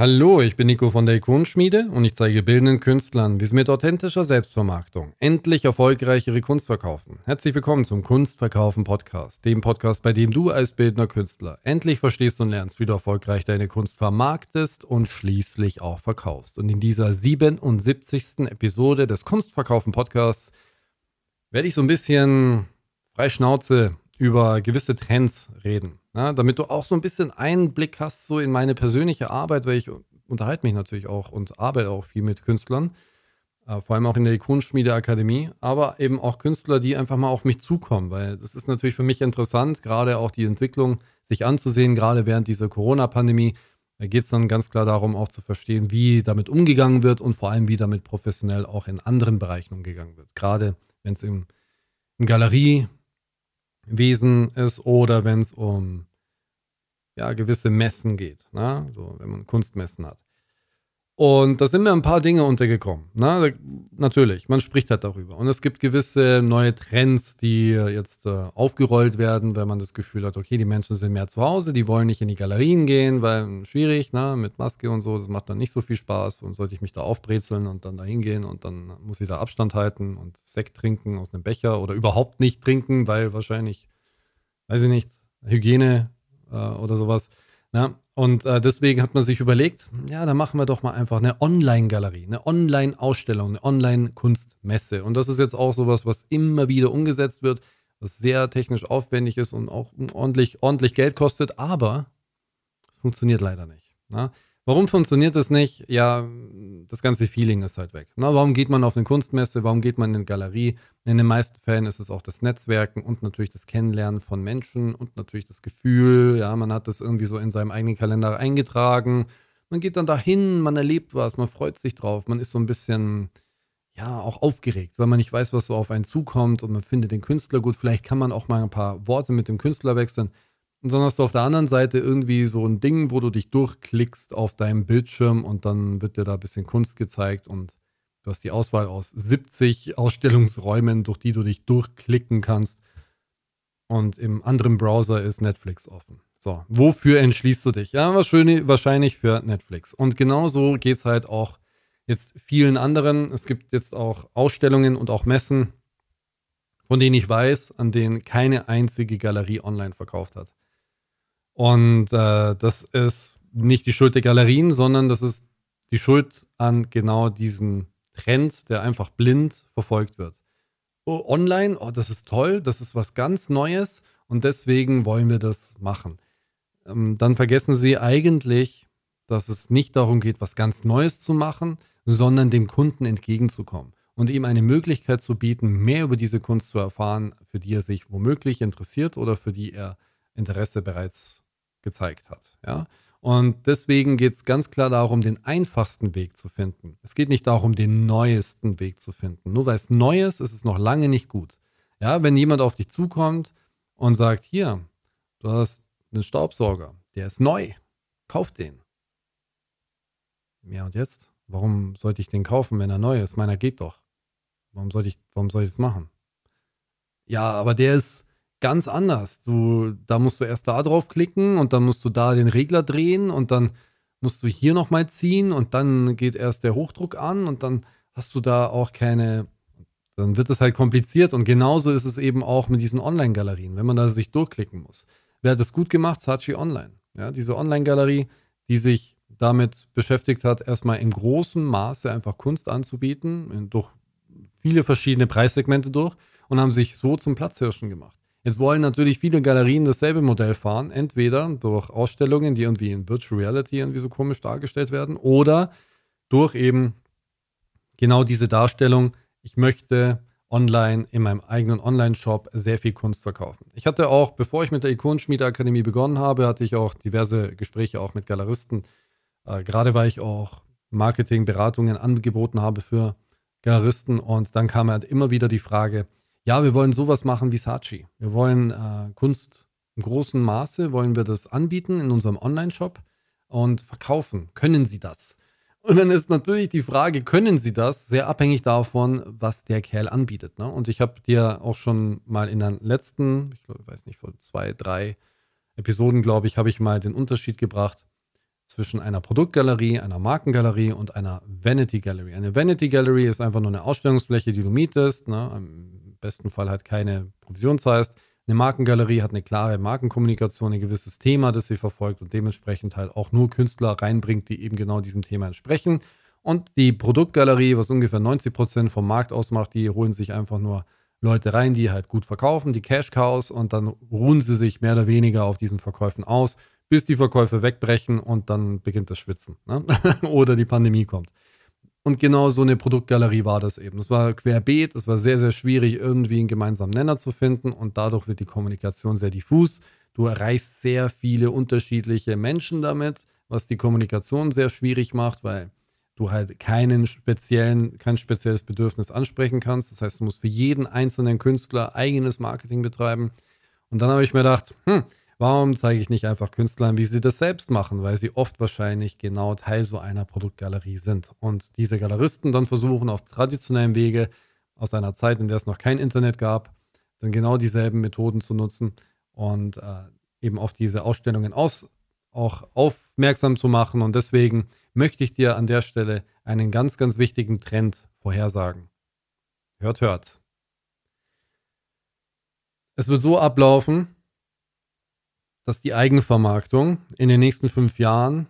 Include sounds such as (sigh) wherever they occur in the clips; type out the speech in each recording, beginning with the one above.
Hallo, ich bin Nico von der Ikonenschmiede und ich zeige bildenden Künstlern, wie sie mit authentischer Selbstvermarktung endlich erfolgreich ihre Kunst verkaufen. Herzlich willkommen zum Kunstverkaufen Podcast, dem Podcast, bei dem du als bildender Künstler endlich verstehst und lernst, wie du erfolgreich deine Kunst vermarktest und schließlich auch verkaufst. Und in dieser 77. Episode des Kunstverkaufen Podcasts werde ich so ein bisschen frei Schnauze über gewisse Trends reden, ne? damit du auch so ein bisschen Einblick hast so in meine persönliche Arbeit, weil ich unterhalte mich natürlich auch und arbeite auch viel mit Künstlern, äh, vor allem auch in der Ikonenschmiede aber eben auch Künstler, die einfach mal auf mich zukommen, weil das ist natürlich für mich interessant, gerade auch die Entwicklung sich anzusehen, gerade während dieser Corona-Pandemie. Da geht es dann ganz klar darum, auch zu verstehen, wie damit umgegangen wird und vor allem, wie damit professionell auch in anderen Bereichen umgegangen wird. Gerade wenn es im, im Galerie, Wesen ist oder wenn es um ja, gewisse Messen geht, ne? so, wenn man Kunstmessen hat. Und da sind mir ein paar Dinge untergekommen. Na, ne? natürlich, man spricht halt darüber. Und es gibt gewisse neue Trends, die äh, jetzt äh, aufgerollt werden, wenn man das Gefühl hat, okay, die Menschen sind mehr zu Hause, die wollen nicht in die Galerien gehen, weil hm, schwierig, na, ne, mit Maske und so, das macht dann nicht so viel Spaß. Warum sollte ich mich da aufbrezeln und dann da hingehen und dann muss ich da Abstand halten und Sekt trinken aus einem Becher oder überhaupt nicht trinken, weil wahrscheinlich, weiß ich nicht, Hygiene äh, oder sowas. Na, ne? und äh, deswegen hat man sich überlegt, ja, da machen wir doch mal einfach eine Online-Galerie, eine Online-Ausstellung, eine Online-Kunstmesse. Und das ist jetzt auch sowas, was immer wieder umgesetzt wird, was sehr technisch aufwendig ist und auch ordentlich, ordentlich Geld kostet, aber es funktioniert leider nicht. Na? Ne? Warum funktioniert das nicht? Ja, das ganze Feeling ist halt weg. Na, warum geht man auf eine Kunstmesse? Warum geht man in eine Galerie? In den meisten Fällen ist es auch das Netzwerken und natürlich das Kennenlernen von Menschen und natürlich das Gefühl, ja, man hat das irgendwie so in seinem eigenen Kalender eingetragen. Man geht dann dahin, man erlebt was, man freut sich drauf, man ist so ein bisschen, ja, auch aufgeregt, weil man nicht weiß, was so auf einen zukommt und man findet den Künstler gut. Vielleicht kann man auch mal ein paar Worte mit dem Künstler wechseln. Und dann hast du auf der anderen Seite irgendwie so ein Ding, wo du dich durchklickst auf deinem Bildschirm und dann wird dir da ein bisschen Kunst gezeigt und du hast die Auswahl aus 70 Ausstellungsräumen, durch die du dich durchklicken kannst. Und im anderen Browser ist Netflix offen. So, wofür entschließt du dich? Ja, wahrscheinlich für Netflix. Und genauso geht es halt auch jetzt vielen anderen. Es gibt jetzt auch Ausstellungen und auch Messen, von denen ich weiß, an denen keine einzige Galerie online verkauft hat. Und äh, das ist nicht die Schuld der Galerien, sondern das ist die Schuld an genau diesem Trend, der einfach blind verfolgt wird. Oh, online, oh, das ist toll, das ist was ganz Neues und deswegen wollen wir das machen. Ähm, dann vergessen Sie eigentlich, dass es nicht darum geht, was ganz Neues zu machen, sondern dem Kunden entgegenzukommen und ihm eine Möglichkeit zu bieten, mehr über diese Kunst zu erfahren, für die er sich womöglich interessiert oder für die er Interesse bereits gezeigt hat. Ja? Und deswegen geht es ganz klar darum, den einfachsten Weg zu finden. Es geht nicht darum, den neuesten Weg zu finden. Nur weil es neu ist, ist es noch lange nicht gut. Ja, wenn jemand auf dich zukommt und sagt, hier, du hast einen Staubsauger, der ist neu, kauf den. Ja, und jetzt? Warum sollte ich den kaufen, wenn er neu ist? Meiner geht doch. Warum sollte ich, warum soll ich das machen? Ja, aber der ist, ganz anders. Du, da musst du erst da drauf klicken und dann musst du da den Regler drehen und dann musst du hier nochmal ziehen und dann geht erst der Hochdruck an und dann hast du da auch keine, dann wird es halt kompliziert und genauso ist es eben auch mit diesen Online-Galerien, wenn man da sich durchklicken muss. Wer hat das gut gemacht? Sachi Online. Ja, diese Online-Galerie, die sich damit beschäftigt hat, erstmal in großem Maße einfach Kunst anzubieten, durch viele verschiedene Preissegmente durch und haben sich so zum Platzhirschen gemacht. Jetzt wollen natürlich viele Galerien dasselbe Modell fahren, entweder durch Ausstellungen, die irgendwie in Virtual Reality irgendwie so komisch dargestellt werden, oder durch eben genau diese Darstellung, ich möchte online in meinem eigenen Online-Shop sehr viel Kunst verkaufen. Ich hatte auch, bevor ich mit der Ikonenschmiedeakademie begonnen habe, hatte ich auch diverse Gespräche auch mit Galeristen, äh, gerade weil ich auch Marketing-Beratungen angeboten habe für Galeristen und dann kam halt immer wieder die Frage, ja, wir wollen sowas machen wie Saatchi. Wir wollen äh, Kunst im großen Maße, wollen wir das anbieten in unserem Online-Shop und verkaufen. Können Sie das? Und dann ist natürlich die Frage, können Sie das? Sehr abhängig davon, was der Kerl anbietet. Ne? Und ich habe dir auch schon mal in den letzten, ich glaub, weiß nicht, vor zwei, drei Episoden, glaube ich, habe ich mal den Unterschied gebracht zwischen einer Produktgalerie, einer Markengalerie und einer Vanity Gallery. Eine Vanity Gallery ist einfach nur eine Ausstellungsfläche, die du mietest, ne, ähm, besten Fall halt keine Provision zahlst. Eine Markengalerie hat eine klare Markenkommunikation, ein gewisses Thema, das sie verfolgt und dementsprechend halt auch nur Künstler reinbringt, die eben genau diesem Thema entsprechen. Und die Produktgalerie, was ungefähr 90% Prozent vom Markt ausmacht, die holen sich einfach nur Leute rein, die halt gut verkaufen, die Cash Cows und dann ruhen sie sich mehr oder weniger auf diesen Verkäufen aus, bis die Verkäufe wegbrechen und dann beginnt das Schwitzen ne? (laughs) oder die Pandemie kommt. Und genau so eine Produktgalerie war das eben. Es war querbeet, es war sehr, sehr schwierig, irgendwie einen gemeinsamen Nenner zu finden und dadurch wird die Kommunikation sehr diffus. Du erreichst sehr viele unterschiedliche Menschen damit, was die Kommunikation sehr schwierig macht, weil du halt keinen speziellen, kein spezielles Bedürfnis ansprechen kannst. Das heißt, du musst für jeden einzelnen Künstler eigenes Marketing betreiben. Und dann habe ich mir gedacht, hm, Warum zeige ich nicht einfach Künstlern, wie sie das selbst machen? Weil sie oft wahrscheinlich genau Teil so einer Produktgalerie sind. Und diese Galeristen dann versuchen auf traditionellem Wege, aus einer Zeit, in der es noch kein Internet gab, dann genau dieselben Methoden zu nutzen und äh, eben auf diese Ausstellungen aus, auch aufmerksam zu machen. Und deswegen möchte ich dir an der Stelle einen ganz, ganz wichtigen Trend vorhersagen. Hört, hört. Es wird so ablaufen, dass die Eigenvermarktung in den nächsten fünf Jahren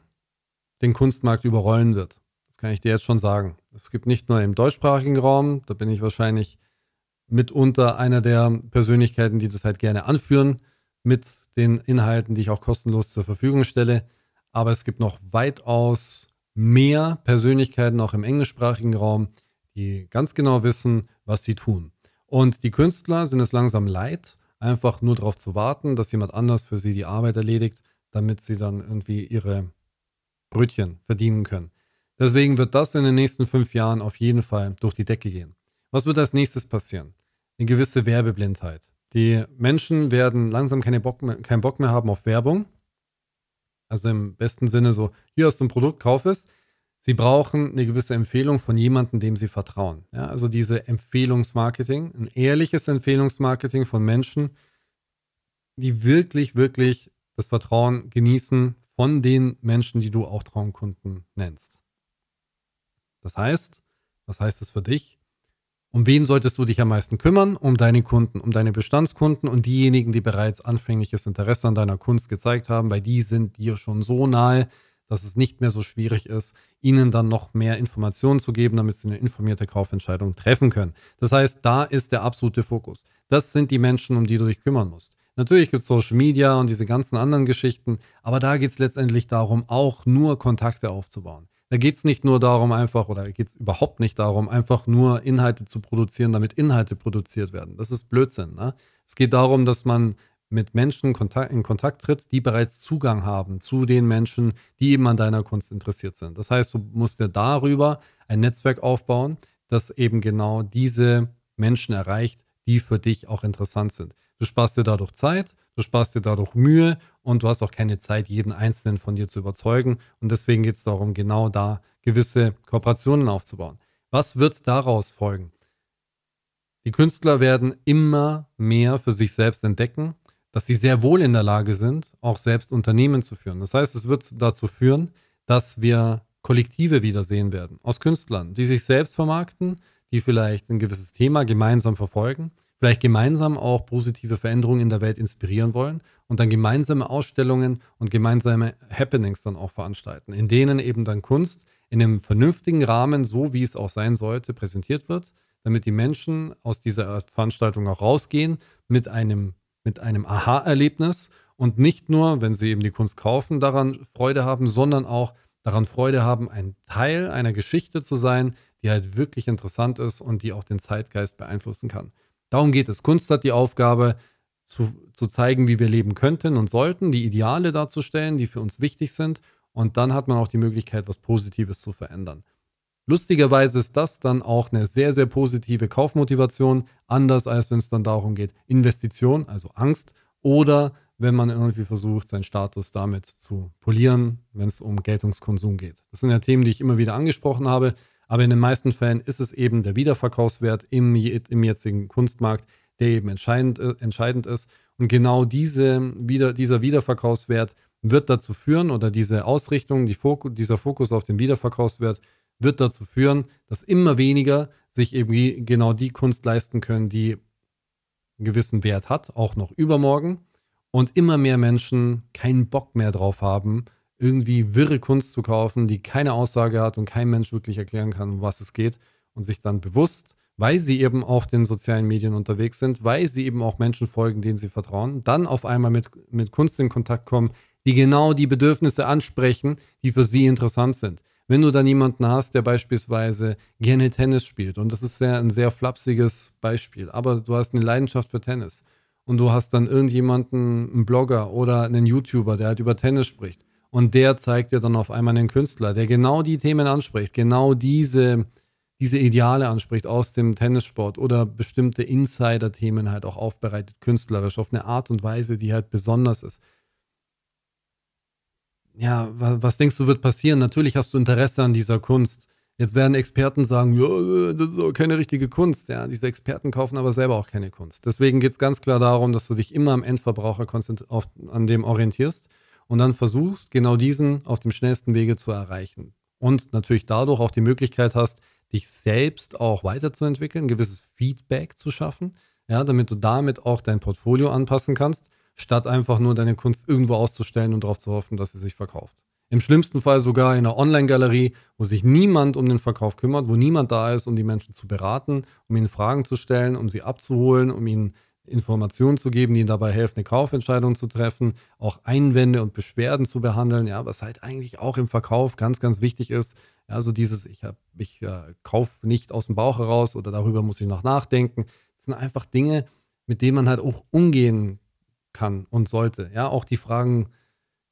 den Kunstmarkt überrollen wird. Das kann ich dir jetzt schon sagen. Es gibt nicht nur im deutschsprachigen Raum, da bin ich wahrscheinlich mitunter einer der Persönlichkeiten, die das halt gerne anführen, mit den Inhalten, die ich auch kostenlos zur Verfügung stelle. Aber es gibt noch weitaus mehr Persönlichkeiten, auch im englischsprachigen Raum, die ganz genau wissen, was sie tun. Und die Künstler sind es langsam leid, einfach nur darauf zu warten, dass jemand anders für sie die Arbeit erledigt, damit sie dann irgendwie ihre Brötchen verdienen können. Deswegen wird das in den nächsten fünf Jahren auf jeden Fall durch die Decke gehen. Was wird als nächstes passieren? Eine gewisse Werbeblindheit. Die Menschen werden langsam keinen Bock mehr, keinen Bock mehr haben auf Werbung. Also im besten Sinne so, hier hast du ein Produkt, kauf es. Sie brauchen eine gewisse Empfehlung von jemandem, dem Sie vertrauen. Ja, also diese Empfehlungsmarketing, ein ehrliches Empfehlungsmarketing von Menschen, die wirklich, wirklich das Vertrauen genießen von den Menschen, die du auch Traumkunden nennst. Das heißt, was heißt das für dich? Um wen solltest du dich am meisten kümmern? Um deine Kunden, um deine Bestandskunden und diejenigen, die bereits anfängliches Interesse an deiner Kunst gezeigt haben, weil die sind dir schon so nahe, dass es nicht mehr so schwierig ist, ihnen dann noch mehr Informationen zu geben, damit sie eine informierte Kaufentscheidung treffen können. Das heißt, da ist der absolute Fokus. Das sind die Menschen, um die du dich kümmern musst. Natürlich gibt es Social Media und diese ganzen anderen Geschichten, aber da geht es letztendlich darum, auch nur Kontakte aufzubauen. Da geht es nicht nur darum, einfach, oder geht es überhaupt nicht darum, einfach nur Inhalte zu produzieren, damit Inhalte produziert werden. Das ist Blödsinn. Ne? Es geht darum, dass man mit Menschen in Kontakt tritt, die bereits Zugang haben zu den Menschen, die eben an deiner Kunst interessiert sind. Das heißt, du musst dir darüber ein Netzwerk aufbauen, das eben genau diese Menschen erreicht, die für dich auch interessant sind. Du sparst dir dadurch Zeit, du sparst dir dadurch Mühe und du hast auch keine Zeit, jeden Einzelnen von dir zu überzeugen. Und deswegen geht es darum, genau da gewisse Kooperationen aufzubauen. Was wird daraus folgen? Die Künstler werden immer mehr für sich selbst entdecken dass sie sehr wohl in der Lage sind, auch selbst Unternehmen zu führen. Das heißt, es wird dazu führen, dass wir Kollektive wiedersehen werden aus Künstlern, die sich selbst vermarkten, die vielleicht ein gewisses Thema gemeinsam verfolgen, vielleicht gemeinsam auch positive Veränderungen in der Welt inspirieren wollen und dann gemeinsame Ausstellungen und gemeinsame Happenings dann auch veranstalten, in denen eben dann Kunst in einem vernünftigen Rahmen, so wie es auch sein sollte, präsentiert wird, damit die Menschen aus dieser Veranstaltung auch rausgehen mit einem mit einem Aha-Erlebnis und nicht nur, wenn sie eben die Kunst kaufen, daran Freude haben, sondern auch daran Freude haben, ein Teil einer Geschichte zu sein, die halt wirklich interessant ist und die auch den Zeitgeist beeinflussen kann. Darum geht es. Kunst hat die Aufgabe, zu, zu zeigen, wie wir leben könnten und sollten, die Ideale darzustellen, die für uns wichtig sind. Und dann hat man auch die Möglichkeit, was Positives zu verändern. Lustigerweise ist das dann auch eine sehr, sehr positive Kaufmotivation, anders als wenn es dann darum geht, Investition, also Angst, oder wenn man irgendwie versucht, seinen Status damit zu polieren, wenn es um Geltungskonsum geht. Das sind ja Themen, die ich immer wieder angesprochen habe, aber in den meisten Fällen ist es eben der Wiederverkaufswert im, im jetzigen Kunstmarkt, der eben entscheidend, äh, entscheidend ist. Und genau diese, wieder, dieser Wiederverkaufswert wird dazu führen oder diese Ausrichtung, die Fokus, dieser Fokus auf den Wiederverkaufswert wird dazu führen, dass immer weniger sich eben genau die Kunst leisten können, die einen gewissen Wert hat, auch noch übermorgen. Und immer mehr Menschen keinen Bock mehr drauf haben, irgendwie wirre Kunst zu kaufen, die keine Aussage hat und kein Mensch wirklich erklären kann, um was es geht. Und sich dann bewusst, weil sie eben auf den sozialen Medien unterwegs sind, weil sie eben auch Menschen folgen, denen sie vertrauen, dann auf einmal mit, mit Kunst in Kontakt kommen, die genau die Bedürfnisse ansprechen, die für sie interessant sind wenn du dann jemanden hast, der beispielsweise gerne Tennis spielt, und das ist sehr, ein sehr flapsiges Beispiel, aber du hast eine Leidenschaft für Tennis und du hast dann irgendjemanden, einen Blogger oder einen YouTuber, der halt über Tennis spricht und der zeigt dir dann auf einmal einen Künstler, der genau die Themen anspricht, genau diese, diese Ideale anspricht aus dem Tennissport oder bestimmte Insider-Themen halt auch aufbereitet, künstlerisch, auf eine Art und Weise, die halt besonders ist ja, was denkst du, wird passieren? Natürlich hast du Interesse an dieser Kunst. Jetzt werden Experten sagen, ja, das ist auch keine richtige Kunst. Ja, diese Experten kaufen aber selber auch keine Kunst. Deswegen geht es ganz klar darum, dass du dich immer am Endverbraucher auf, an dem orientierst und dann versuchst, genau diesen auf dem schnellsten Wege zu erreichen. Und natürlich dadurch auch die Möglichkeit hast, dich selbst auch weiterzuentwickeln, gewisses Feedback zu schaffen, ja, damit du damit auch dein Portfolio anpassen kannst statt einfach nur deine Kunst irgendwo auszustellen und darauf zu hoffen, dass sie sich verkauft. Im schlimmsten Fall sogar in einer Online-Galerie, wo sich niemand um den Verkauf kümmert, wo niemand da ist, um die Menschen zu beraten, um ihnen Fragen zu stellen, um sie abzuholen, um ihnen Informationen zu geben, die ihnen dabei helfen, eine Kaufentscheidung zu treffen, auch Einwände und Beschwerden zu behandeln, ja, was halt eigentlich auch im Verkauf ganz, ganz wichtig ist. also ja, dieses, ich, ich äh, kaufe nicht aus dem Bauch heraus oder darüber muss ich noch nachdenken. Das sind einfach Dinge, mit denen man halt auch umgehen kann kann und sollte. Ja, auch die Fragen,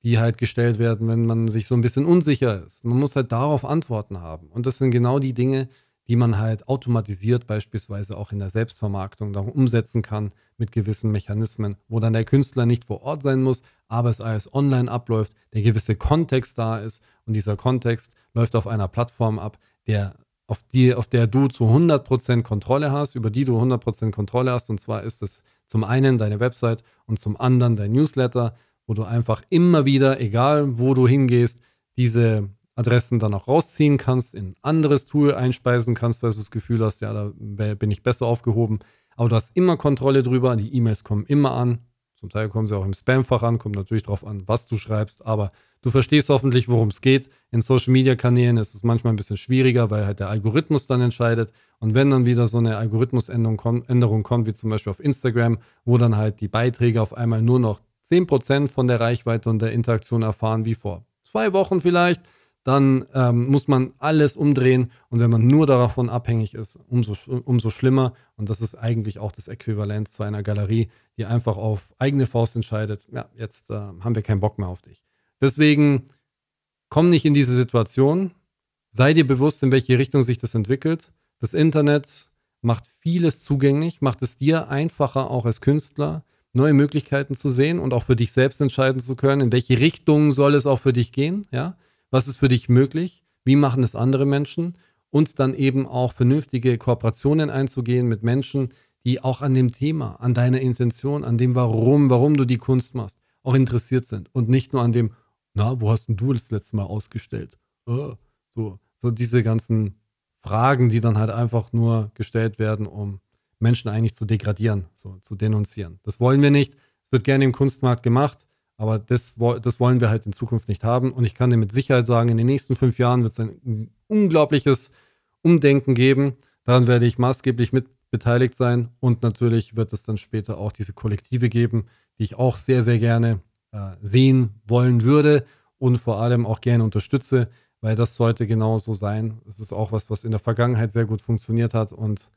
die halt gestellt werden, wenn man sich so ein bisschen unsicher ist. Man muss halt darauf Antworten haben. Und das sind genau die Dinge, die man halt automatisiert beispielsweise auch in der Selbstvermarktung darum umsetzen kann mit gewissen Mechanismen, wo dann der Künstler nicht vor Ort sein muss, aber es alles online abläuft, der gewisse Kontext da ist und dieser Kontext läuft auf einer Plattform ab, der auf, die, auf der du zu 100% Kontrolle hast, über die du 100% Kontrolle hast und zwar ist es zum einen deine Website und zum anderen dein Newsletter, wo du einfach immer wieder, egal wo du hingehst, diese Adressen dann auch rausziehen kannst, in ein anderes Tool einspeisen kannst, weil du das Gefühl hast, ja, da bin ich besser aufgehoben. Aber du hast immer Kontrolle drüber, die E-Mails kommen immer an zum Teil kommen sie auch im Spamfach an, kommt natürlich darauf an, was du schreibst, aber du verstehst hoffentlich, worum es geht. In Social-Media-Kanälen ist es manchmal ein bisschen schwieriger, weil halt der Algorithmus dann entscheidet. Und wenn dann wieder so eine Algorithmusänderung kommt, Änderung kommt, wie zum Beispiel auf Instagram, wo dann halt die Beiträge auf einmal nur noch 10% von der Reichweite und der Interaktion erfahren wie vor zwei Wochen vielleicht, dann ähm, muss man alles umdrehen und wenn man nur davon abhängig ist, umso, umso schlimmer. Und das ist eigentlich auch das Äquivalent zu einer Galerie, die einfach auf eigene Faust entscheidet, ja, jetzt äh, haben wir keinen Bock mehr auf dich. Deswegen komm nicht in diese Situation, sei dir bewusst, in welche Richtung sich das entwickelt. Das Internet macht vieles zugänglich, macht es dir einfacher, auch als Künstler, neue Möglichkeiten zu sehen und auch für dich selbst entscheiden zu können, in welche Richtung soll es auch für dich gehen, ja was ist für dich möglich, wie machen es andere Menschen und dann eben auch vernünftige Kooperationen einzugehen mit Menschen, die auch an dem Thema, an deiner Intention, an dem Warum, warum du die Kunst machst, auch interessiert sind und nicht nur an dem, na, wo hast denn du das letzte Mal ausgestellt? Äh, so, so diese ganzen Fragen, die dann halt einfach nur gestellt werden, um Menschen eigentlich zu degradieren, so zu denunzieren. Das wollen wir nicht. Es wird gerne im Kunstmarkt gemacht. Aber das, das wollen wir halt in Zukunft nicht haben. Und ich kann dir mit Sicherheit sagen, in den nächsten fünf Jahren wird es ein unglaubliches Umdenken geben. Daran werde ich maßgeblich mit beteiligt sein. Und natürlich wird es dann später auch diese Kollektive geben, die ich auch sehr, sehr gerne äh, sehen wollen würde und vor allem auch gerne unterstütze, weil das sollte genauso sein. Es ist auch was, was in der Vergangenheit sehr gut funktioniert hat und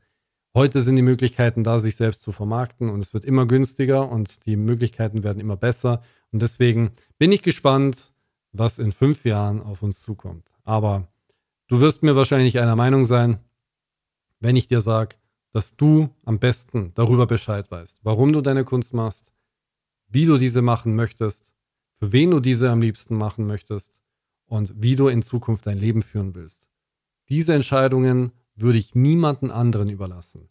Heute sind die Möglichkeiten da, sich selbst zu vermarkten und es wird immer günstiger und die Möglichkeiten werden immer besser. Und deswegen bin ich gespannt, was in fünf Jahren auf uns zukommt. Aber du wirst mir wahrscheinlich einer Meinung sein, wenn ich dir sage, dass du am besten darüber Bescheid weißt, warum du deine Kunst machst, wie du diese machen möchtest, für wen du diese am liebsten machen möchtest und wie du in Zukunft dein Leben führen willst. Diese Entscheidungen würde ich niemanden anderen überlassen.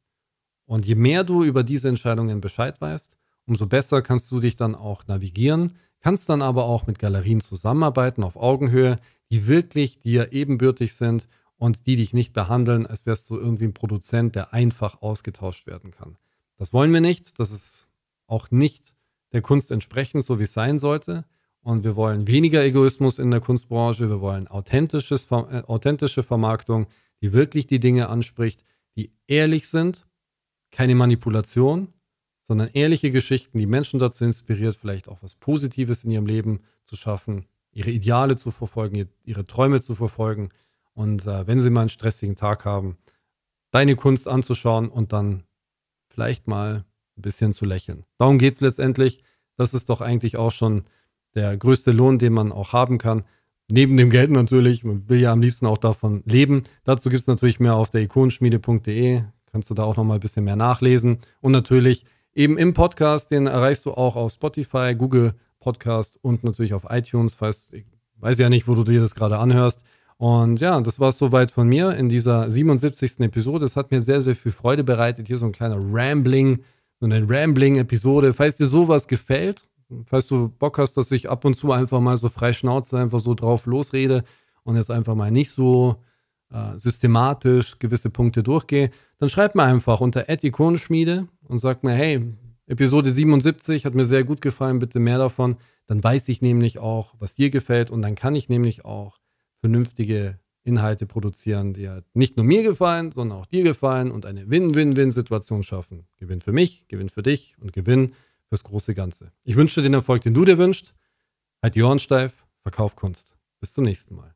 Und je mehr du über diese Entscheidungen Bescheid weißt, umso besser kannst du dich dann auch navigieren, kannst dann aber auch mit Galerien zusammenarbeiten auf Augenhöhe, die wirklich dir ebenbürtig sind und die dich nicht behandeln, als wärst du irgendwie ein Produzent, der einfach ausgetauscht werden kann. Das wollen wir nicht, das ist auch nicht der Kunst entsprechend, so wie es sein sollte. Und wir wollen weniger Egoismus in der Kunstbranche, wir wollen authentisches, äh, authentische Vermarktung, die wirklich die Dinge anspricht, die ehrlich sind, keine Manipulation, sondern ehrliche Geschichten, die Menschen dazu inspiriert, vielleicht auch was Positives in ihrem Leben zu schaffen, ihre Ideale zu verfolgen, ihre Träume zu verfolgen und äh, wenn sie mal einen stressigen Tag haben, deine Kunst anzuschauen und dann vielleicht mal ein bisschen zu lächeln. Darum geht es letztendlich. Das ist doch eigentlich auch schon der größte Lohn, den man auch haben kann, neben dem Geld natürlich, man will ja am liebsten auch davon leben. Dazu gibt es natürlich mehr auf der ikonenschmiede.de, kannst du da auch nochmal ein bisschen mehr nachlesen. Und natürlich eben im Podcast, den erreichst du auch auf Spotify, Google Podcast und natürlich auf iTunes, falls, ich weiß ja nicht, wo du dir das gerade anhörst. Und ja, das war es soweit von mir in dieser 77. Episode. Es hat mir sehr, sehr viel Freude bereitet. Hier so ein kleiner Rambling, so eine Rambling-Episode. Falls dir sowas gefällt, falls du Bock hast, dass ich ab und zu einfach mal so frei Schnauze einfach so drauf losrede und jetzt einfach mal nicht so äh, systematisch gewisse Punkte durchgehe, dann schreib mir einfach unter Ikonenschmiede und sag mir, hey, Episode 77 hat mir sehr gut gefallen, bitte mehr davon. Dann weiß ich nämlich auch, was dir gefällt und dann kann ich nämlich auch vernünftige Inhalte produzieren, die halt nicht nur mir gefallen, sondern auch dir gefallen und eine Win-Win-Win-Situation schaffen. Gewinn für mich, Gewinn für dich und Gewinn für fürs große Ganze. Ich wünsche dir den Erfolg, den du dir wünschst. Halt die Ohren steif, verkauf Kunst. Bis zum nächsten Mal.